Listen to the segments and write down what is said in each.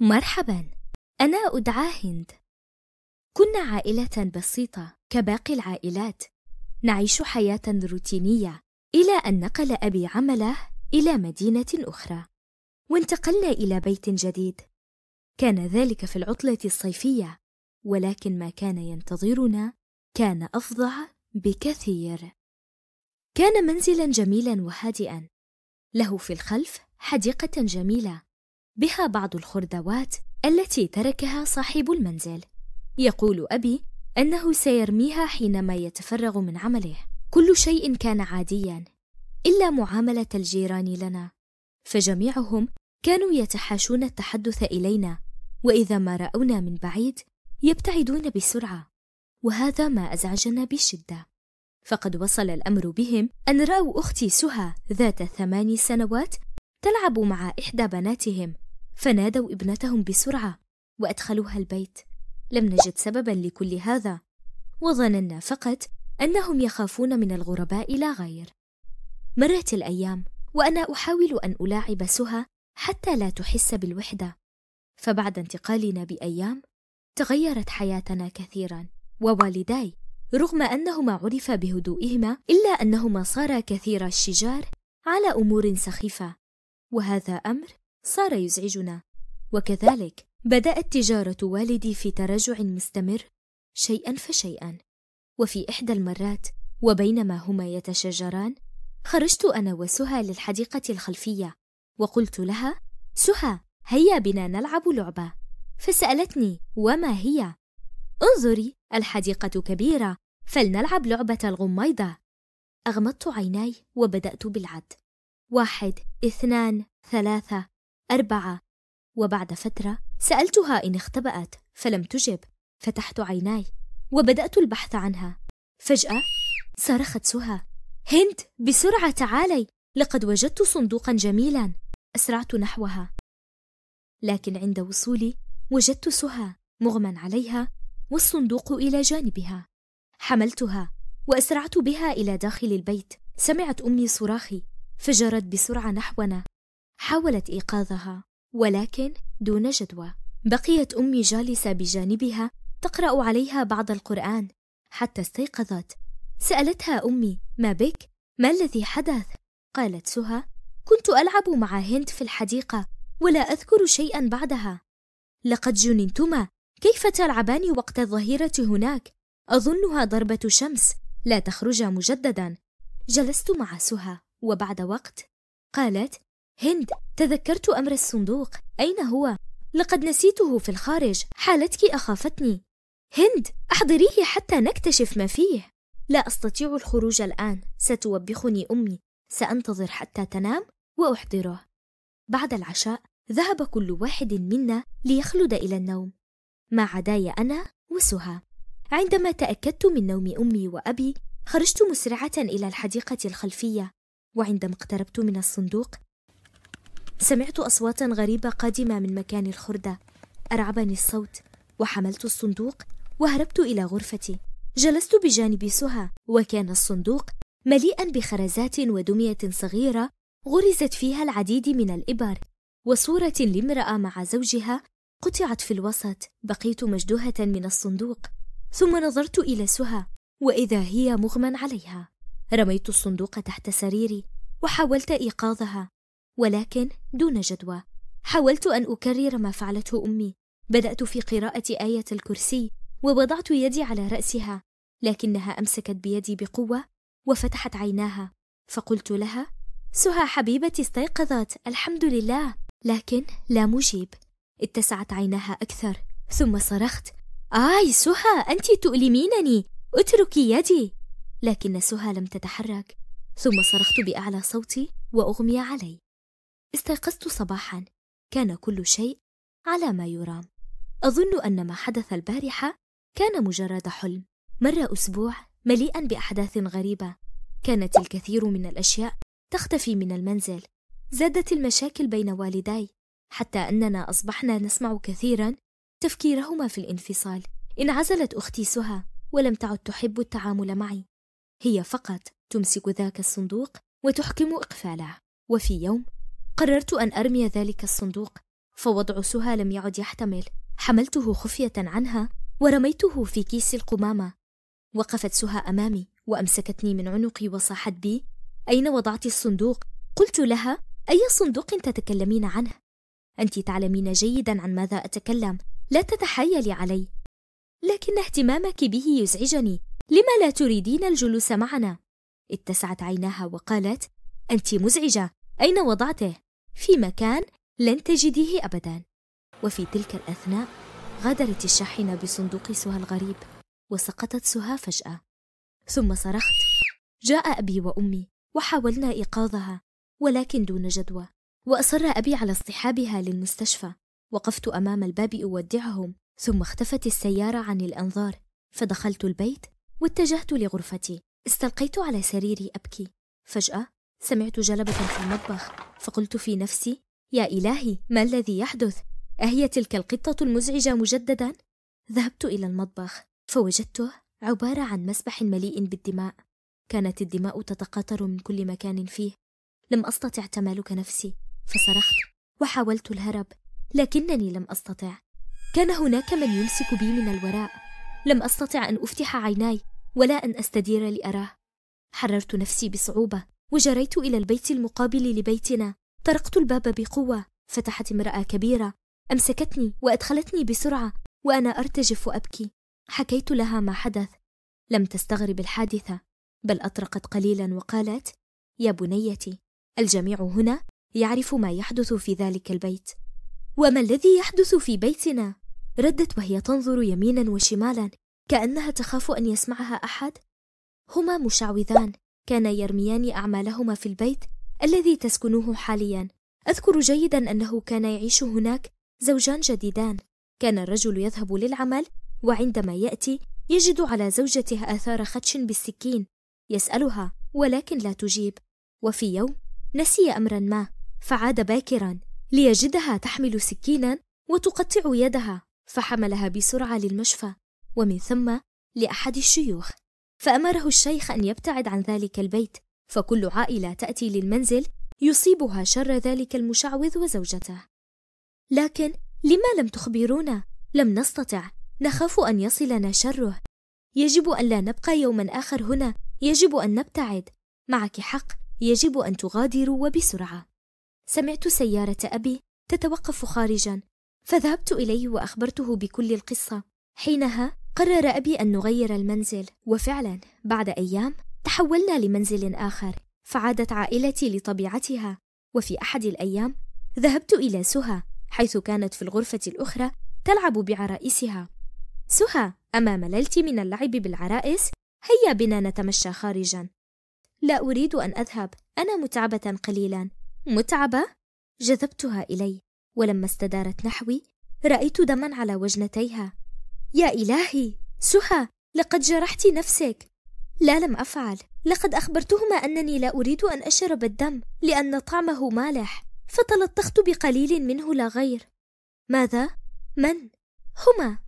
مرحبا أنا أدعى هند كنا عائلة بسيطة كباقي العائلات نعيش حياة روتينية إلى أن نقل أبي عمله إلى مدينة أخرى وانتقلنا إلى بيت جديد كان ذلك في العطلة الصيفية ولكن ما كان ينتظرنا كان أفظع بكثير كان منزلا جميلا وهادئا له في الخلف حديقة جميلة بها بعض الخردوات التي تركها صاحب المنزل يقول أبي أنه سيرميها حينما يتفرغ من عمله كل شيء كان عاديا إلا معاملة الجيران لنا فجميعهم كانوا يتحاشون التحدث إلينا وإذا ما رأونا من بعيد يبتعدون بسرعة وهذا ما أزعجنا بشدة فقد وصل الأمر بهم أن رأوا أختي سهى ذات ثمان سنوات تلعب مع إحدى بناتهم فنادوا ابنتهم بسرعة وأدخلوها البيت لم نجد سببا لكل هذا وظننا فقط أنهم يخافون من الغرباء لا غير مرت الأيام وأنا أحاول أن ألاعب سهى حتى لا تحس بالوحدة فبعد انتقالنا بأيام تغيرت حياتنا كثيرا ووالداي رغم أنهما عرفا بهدوئهما إلا أنهما صارا كثير الشجار على أمور سخيفة وهذا أمر صار يزعجنا وكذلك بدأت تجارة والدي في تراجع مستمر شيئا فشيئا وفي إحدى المرات وبينما هما يتشاجران خرجت أنا وسهى للحديقة الخلفية وقلت لها سهى هيا بنا نلعب لعبة فسألتني وما هي؟ انظري الحديقة كبيرة فلنلعب لعبة الغميضة أغمضت عيناي وبدأت بالعد واحد اثنان ثلاثة أربعة وبعد فترة سألتها إن اختبأت فلم تجب فتحت عيناي وبدأت البحث عنها فجأة صرخت سهى هند بسرعة تعالي لقد وجدت صندوقا جميلا أسرعت نحوها لكن عند وصولي وجدت سهى مغمى عليها والصندوق إلى جانبها حملتها وأسرعت بها إلى داخل البيت سمعت أمي صراخي فجرت بسرعة نحونا حاولت إيقاظها ولكن دون جدوى بقيت أمي جالسة بجانبها تقرأ عليها بعض القرآن حتى استيقظت سألتها أمي ما بك؟ ما الذي حدث؟ قالت سهى كنت ألعب مع هند في الحديقة ولا أذكر شيئا بعدها لقد جننتما كيف تلعبان وقت الظهيرة هناك؟ أظنها ضربة شمس لا تخرجا مجددا جلست مع سهى وبعد وقت قالت هند تذكرت أمر الصندوق أين هو؟ لقد نسيته في الخارج حالتك أخافتني هند أحضريه حتى نكتشف ما فيه لا أستطيع الخروج الآن ستوبخني أمي سأنتظر حتى تنام وأحضره بعد العشاء ذهب كل واحد منا ليخلد إلى النوم ما عداي أنا وسهى عندما تأكدت من نوم أمي وأبي خرجت مسرعة إلى الحديقة الخلفية وعندما اقتربت من الصندوق سمعت أصواتا غريبة قادمة من مكان الخردة أرعبني الصوت وحملت الصندوق وهربت إلى غرفتي جلست بجانب سهى وكان الصندوق مليئا بخرزات ودمية صغيرة غرزت فيها العديد من الإبر وصورة لامرأة مع زوجها قطعت في الوسط بقيت مجدوهة من الصندوق ثم نظرت إلى سهى وإذا هي مغمى عليها رميت الصندوق تحت سريري وحاولت إيقاظها ولكن دون جدوى حاولت ان اكرر ما فعلته امي بدات في قراءه ايه الكرسي ووضعت يدي على راسها لكنها امسكت بيدي بقوه وفتحت عيناها فقلت لها سهى حبيبتي استيقظت الحمد لله لكن لا مجيب اتسعت عيناها اكثر ثم صرخت آي سهى أنت تؤلمينني اتركي يدي لكن سهى لم تتحرك ثم صرخت بأعلى صوتي وأغمي علي استيقظت صباحا كان كل شيء على ما يرام أظن أن ما حدث البارحة كان مجرد حلم مر أسبوع مليئا بأحداث غريبة كانت الكثير من الأشياء تختفي من المنزل زادت المشاكل بين والدي حتى أننا أصبحنا نسمع كثيرا تفكيرهما في الانفصال انعزلت أختي سهى ولم تعد تحب التعامل معي هي فقط تمسك ذاك الصندوق وتحكم إقفاله وفي يوم قررت أن أرمي ذلك الصندوق فوضع سهى لم يعد يحتمل حملته خفية عنها ورميته في كيس القمامة وقفت سهى أمامي وأمسكتني من عنقي وصاحت بي أين وضعت الصندوق؟ قلت لها أي صندوق تتكلمين عنه؟ أنت تعلمين جيدا عن ماذا أتكلم لا تتحايلي علي لكن اهتمامك به يزعجني لما لا تريدين الجلوس معنا؟ اتسعت عيناها وقالت أنت مزعجة أين وضعته؟ في مكان لن تجديه أبدا وفي تلك الأثناء غادرت الشاحنة بصندوق سهى الغريب وسقطت سهى فجأة ثم صرخت جاء أبي وأمي وحاولنا إيقاظها ولكن دون جدوى وأصر أبي على اصطحابها للمستشفى وقفت أمام الباب أودعهم ثم اختفت السيارة عن الأنظار فدخلت البيت واتجهت لغرفتي استلقيت على سريري أبكي فجأة سمعت جلبة في المطبخ فقلت في نفسي يا إلهي ما الذي يحدث؟ أهي تلك القطة المزعجة مجددا؟ ذهبت إلى المطبخ فوجدته عبارة عن مسبح مليء بالدماء كانت الدماء تتقاطر من كل مكان فيه لم أستطع تمالك نفسي فصرخت وحاولت الهرب لكنني لم أستطع كان هناك من يمسك بي من الوراء لم أستطع أن أفتح عيناي ولا أن أستدير لأراه حررت نفسي بصعوبة وجريت إلى البيت المقابل لبيتنا طرقت الباب بقوة فتحت امرأة كبيرة أمسكتني وأدخلتني بسرعة وأنا أرتجف وأبكي حكيت لها ما حدث لم تستغرب الحادثة بل أطرقت قليلا وقالت يا بنيتي الجميع هنا يعرف ما يحدث في ذلك البيت وما الذي يحدث في بيتنا ردت وهي تنظر يمينا وشمالا كأنها تخاف أن يسمعها أحد هما مشعوذان كانا يرميان أعمالهما في البيت الذي تسكنه حاليا أذكر جيدا أنه كان يعيش هناك زوجان جديدان كان الرجل يذهب للعمل وعندما يأتي يجد على زوجته آثار خدش بالسكين يسألها ولكن لا تجيب وفي يوم نسي أمرا ما فعاد باكرا ليجدها تحمل سكينا وتقطع يدها فحملها بسرعة للمشفى ومن ثم لأحد الشيوخ فأمره الشيخ أن يبتعد عن ذلك البيت فكل عائلة تأتي للمنزل يصيبها شر ذلك المشعوذ وزوجته لكن لما لم تخبرونا لم نستطع نخاف أن يصلنا شره يجب أن لا نبقى يوما آخر هنا يجب أن نبتعد معك حق يجب أن تغادروا وبسرعة سمعت سيارة أبي تتوقف خارجا فذهبت إليه وأخبرته بكل القصة حينها قرر أبي أن نغير المنزل وفعلا بعد أيام تحولنا لمنزل آخر فعادت عائلتي لطبيعتها وفي أحد الأيام ذهبت إلى سهى حيث كانت في الغرفة الأخرى تلعب بعرائسها سهى أما مللت من اللعب بالعرائس هيا بنا نتمشى خارجا لا أريد أن أذهب أنا متعبة قليلا متعبة؟ جذبتها إلي ولما استدارت نحوي رأيت دما على وجنتيها يا إلهي سهى لقد جرحت نفسك لا لم أفعل لقد أخبرتهما أنني لا أريد أن أشرب الدم لأن طعمه مالح فتلطخت بقليل منه لا غير ماذا؟ من؟ هما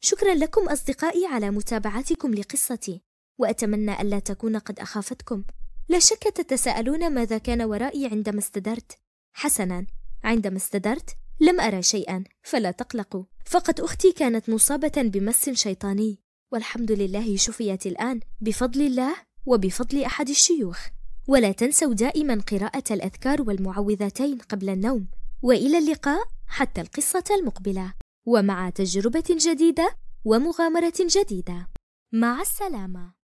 شكرا لكم أصدقائي على متابعتكم لقصتي وأتمنى ألا تكون قد أخافتكم لا شك تتساءلون ماذا كان ورائي عندما استدرت حسنا عندما استدرت لم أرى شيئا فلا تقلقوا فقط أختي كانت مصابة بمس شيطاني والحمد لله شفيت الآن بفضل الله وبفضل أحد الشيوخ ولا تنسوا دائما قراءة الأذكار والمعوذتين قبل النوم وإلى اللقاء حتى القصة المقبلة ومع تجربة جديدة ومغامرة جديدة مع السلامة